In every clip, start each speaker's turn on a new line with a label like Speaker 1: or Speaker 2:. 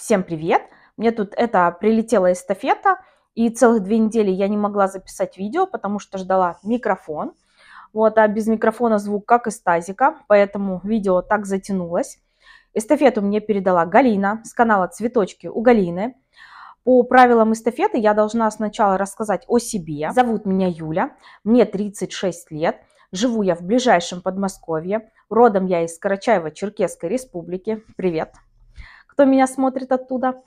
Speaker 1: Всем привет! Мне тут это прилетела эстафета, и целых две недели я не могла записать видео, потому что ждала микрофон. Вот, а без микрофона звук как из тазика, поэтому видео так затянулось. Эстафету мне передала Галина с канала «Цветочки у Галины». По правилам эстафеты я должна сначала рассказать о себе. Зовут меня Юля, мне 36 лет, живу я в ближайшем Подмосковье, родом я из Карачаева-Черкесской республики. Привет! кто меня смотрит оттуда.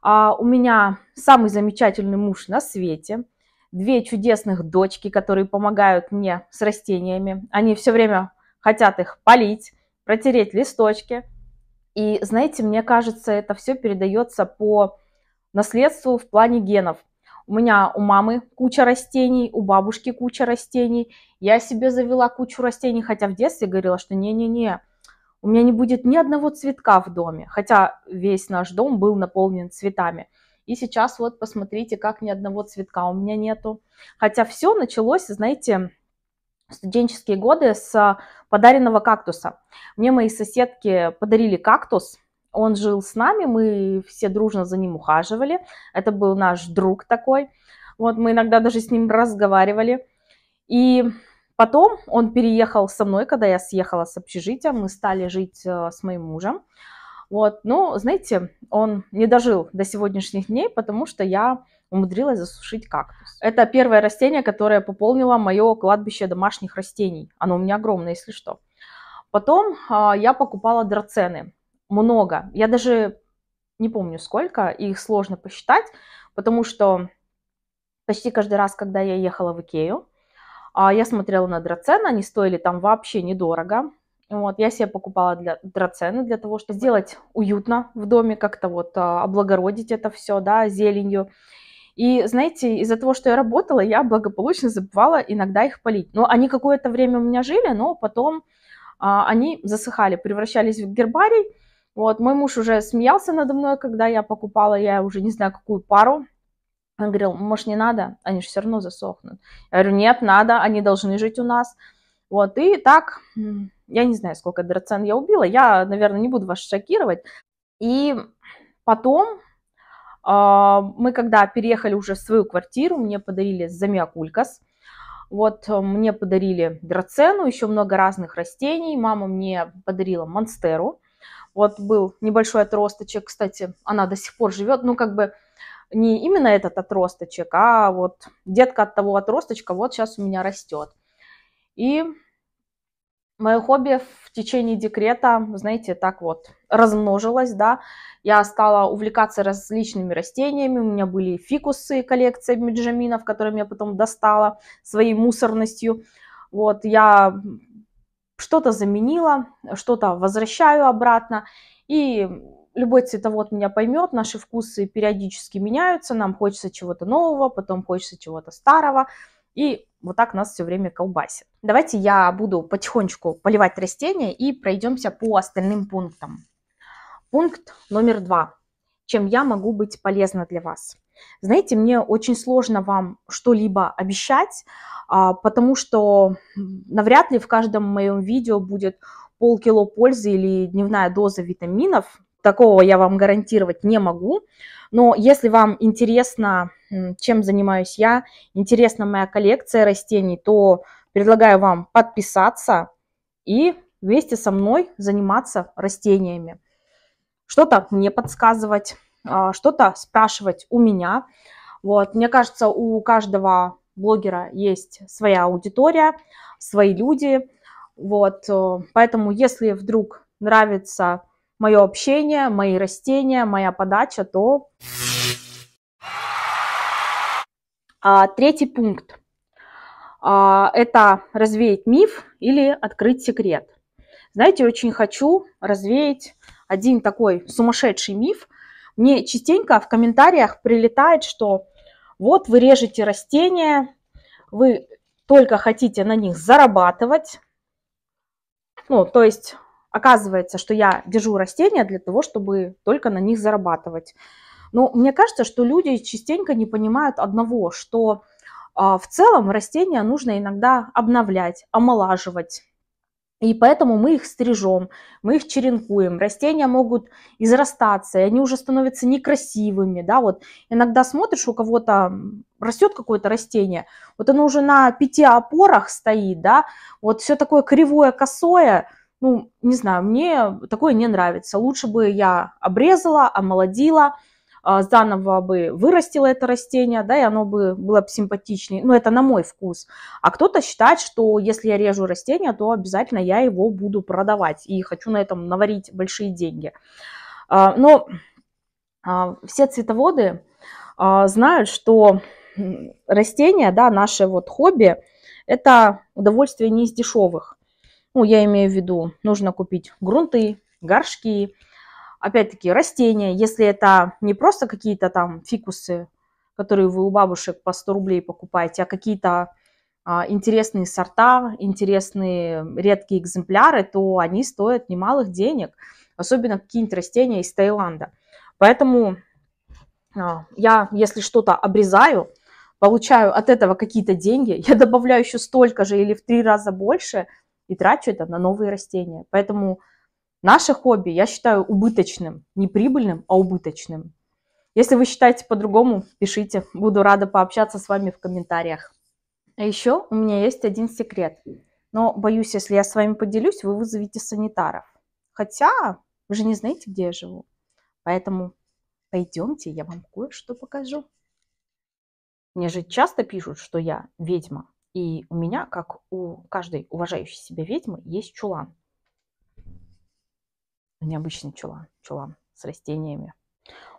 Speaker 1: А, у меня самый замечательный муж на свете, две чудесных дочки, которые помогают мне с растениями. Они все время хотят их полить, протереть листочки. И знаете, мне кажется, это все передается по наследству в плане генов. У меня у мамы куча растений, у бабушки куча растений. Я себе завела кучу растений, хотя в детстве говорила, что не-не-не, у меня не будет ни одного цветка в доме, хотя весь наш дом был наполнен цветами. И сейчас вот посмотрите, как ни одного цветка у меня нету. Хотя все началось, знаете, студенческие годы с подаренного кактуса. Мне мои соседки подарили кактус, он жил с нами, мы все дружно за ним ухаживали. Это был наш друг такой. Вот мы иногда даже с ним разговаривали. И Потом он переехал со мной, когда я съехала с общежития, мы стали жить э, с моим мужем. Вот, ну, знаете, он не дожил до сегодняшних дней, потому что я умудрилась засушить кактус. Это первое растение, которое пополнило мое кладбище домашних растений. Оно у меня огромное, если что. Потом а, я покупала драцены. Много. Я даже не помню сколько, их сложно посчитать, потому что почти каждый раз, когда я ехала в Икею, а я смотрела на драцены, они стоили там вообще недорого. Вот, я себе покупала для драцены для того, чтобы сделать уютно в доме, как-то вот а, облагородить это все, да, зеленью. И, знаете, из-за того, что я работала, я благополучно забывала иногда их полить. Но они какое-то время у меня жили, но потом а, они засыхали, превращались в гербарий. Вот, мой муж уже смеялся надо мной, когда я покупала, я уже не знаю, какую пару, он говорил, может, не надо, они же все равно засохнут. Я говорю, нет, надо, они должны жить у нас. Вот, и так, я не знаю, сколько драцен я убила, я, наверное, не буду вас шокировать. И потом а, мы когда переехали уже в свою квартиру, мне подарили замиакулькас. Вот э, мне подарили драцену, еще много разных растений. Мама мне подарила монстеру. Вот был небольшой отросточек, кстати, она до сих пор живет. Ну, как бы не именно этот отросточек, а вот детка от того отросточка вот сейчас у меня растет. И мое хобби в течение декрета, знаете, так вот размножилось, да. Я стала увлекаться различными растениями, у меня были фикусы, коллекция меджаминов, которыми я потом достала своей мусорностью. Вот, я что-то заменила, что-то возвращаю обратно, и любой цветовод меня поймет, наши вкусы периодически меняются, нам хочется чего-то нового, потом хочется чего-то старого, и вот так нас все время колбасит. Давайте я буду потихонечку поливать растения и пройдемся по остальным пунктам. Пункт номер два. Чем я могу быть полезна для вас? Знаете, мне очень сложно вам что-либо обещать, а, потому что навряд ли в каждом моем видео будет полкило пользы или дневная доза витаминов такого я вам гарантировать не могу. Но если вам интересно, чем занимаюсь я, интересна моя коллекция растений, то предлагаю вам подписаться и вместе со мной заниматься растениями. Что-то мне подсказывать, а, что-то спрашивать у меня. Вот, мне кажется, у каждого блогера есть своя аудитория, свои люди. Вот, э, поэтому если вдруг нравится мое общение, мои растения, моя подача, то... А, третий пункт а, – это развеять миф или открыть секрет. Знаете, очень хочу развеять один такой сумасшедший миф. Мне частенько в комментариях прилетает, что вот вы режете растения, вы только хотите на них зарабатывать, ну, то есть оказывается, что я держу растения для того, чтобы только на них зарабатывать. Но мне кажется, что люди частенько не понимают одного, что а, в целом растения нужно иногда обновлять, омолаживать. И поэтому мы их стрижем, мы их черенкуем. Растения могут израстаться, и они уже становятся некрасивыми. Да? Вот иногда смотришь, у кого-то растет какое-то растение, вот оно уже на пяти опорах стоит, да? вот все такое кривое, косое, ну, не знаю, мне такое не нравится. Лучше бы я обрезала, омолодила, а, заново бы вырастила это растение, да, и оно бы было бы симпатичнее. Но это на мой вкус. А кто-то считает, что если я режу растение, то обязательно я его буду продавать. И хочу на этом наварить большие деньги. А, но а, все цветоводы знают, что растения, да, наше вот хобби, это удовольствие не из дешевых. Ну, я имею в виду, нужно купить грунты, горшки, опять-таки растения. Если это не просто какие-то там фикусы, которые вы у бабушек по 100 рублей покупаете, а какие-то а, интересные сорта, интересные редкие экземпляры, то они стоят немалых денег, особенно какие-нибудь растения из Таиланда. Поэтому а, я, если что-то обрезаю, получаю от этого какие-то деньги, я добавляю еще столько же или в три раза больше – и трачу это на новые растения. Поэтому наше хобби я считаю убыточным, не прибыльным, а убыточным. Если вы считаете по-другому, пишите. Буду рада пообщаться с вами в комментариях. А еще у меня есть один секрет. Но боюсь, если я с вами поделюсь, вы вызовете санитаров. Хотя вы же не знаете, где я живу. Поэтому пойдемте, я вам кое-что покажу. Мне же часто пишут, что я ведьма. И у меня, как у каждой уважающей себя ведьмы, есть чулан. Необычный чулан. Чулан с растениями.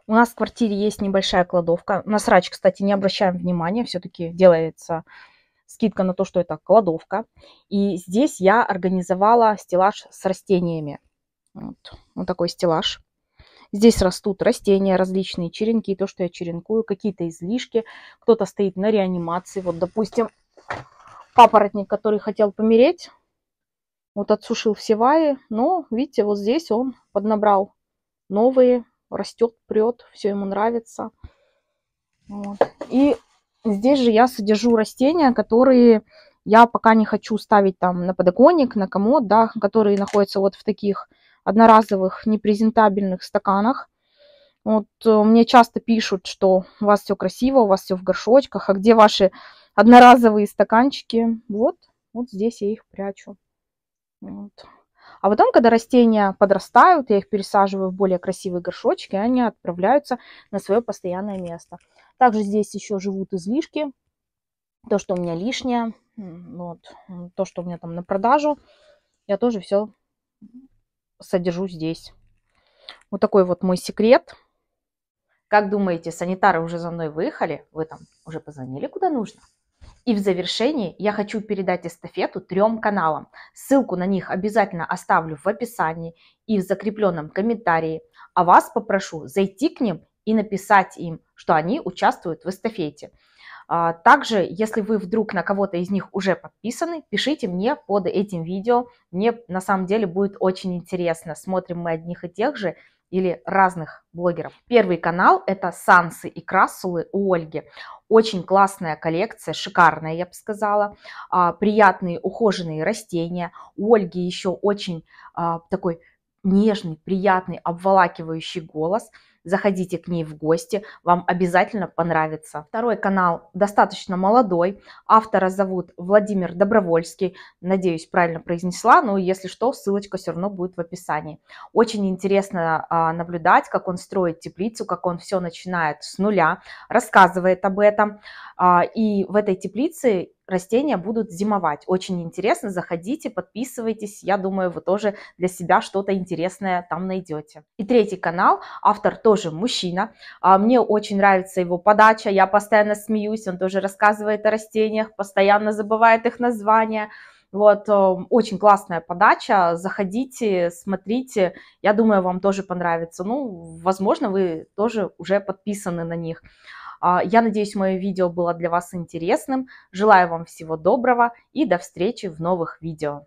Speaker 1: У нас в квартире есть небольшая кладовка. На срач, кстати, не обращаем внимания. Все-таки делается скидка на то, что это кладовка. И здесь я организовала стеллаж с растениями. Вот, вот такой стеллаж. Здесь растут растения, различные черенки, то, что я черенкую, какие-то излишки. Кто-то стоит на реанимации. Вот, допустим, папоротник, который хотел помереть. Вот отсушил все ваи, но, видите, вот здесь он поднабрал новые, растет, прет, все ему нравится. Вот. И здесь же я содержу растения, которые я пока не хочу ставить там на подоконник, на комод, да, которые находятся вот в таких одноразовых непрезентабельных стаканах. Вот э, мне часто пишут, что у вас все красиво, у вас все в горшочках, а где ваши одноразовые стаканчики. Вот, вот здесь я их прячу. Вот. А потом, когда растения подрастают, я их пересаживаю в более красивые горшочки, и они отправляются на свое постоянное место. Также здесь еще живут излишки, то, что у меня лишнее, вот, то, что у меня там на продажу, я тоже все содержу здесь. Вот такой вот мой секрет. Как думаете, санитары уже за мной выехали? Вы там уже позвонили куда нужно? И в завершении я хочу передать эстафету трем каналам. Ссылку на них обязательно оставлю в описании и в закрепленном комментарии. А вас попрошу зайти к ним и написать им, что они участвуют в эстафете. А, также, если вы вдруг на кого-то из них уже подписаны, пишите мне под этим видео. Мне на самом деле будет очень интересно. Смотрим мы одних и тех же или разных блогеров. Первый канал – это Сансы и Красулы у Ольги. Очень классная коллекция, шикарная, я бы сказала. А, приятные ухоженные растения. У Ольги еще очень а, такой нежный, приятный, обволакивающий голос – заходите к ней в гости, вам обязательно понравится. Второй канал достаточно молодой, автора зовут Владимир Добровольский, надеюсь, правильно произнесла, но если что, ссылочка все равно будет в описании. Очень интересно а, наблюдать, как он строит теплицу, как он все начинает с нуля, рассказывает об этом, а, и в этой теплице растения будут зимовать. Очень интересно, заходите, подписывайтесь. Я думаю, вы тоже для себя что-то интересное там найдете. И третий канал, автор тоже мужчина. А, мне очень нравится его подача, я постоянно смеюсь, он тоже рассказывает о растениях, постоянно забывает их названия. Вот, э, очень классная подача, заходите, смотрите, я думаю, вам тоже понравится. Ну, возможно, вы тоже уже подписаны на них. А, я надеюсь, мое видео было для вас интересным. Желаю вам всего доброго и до встречи в новых видео.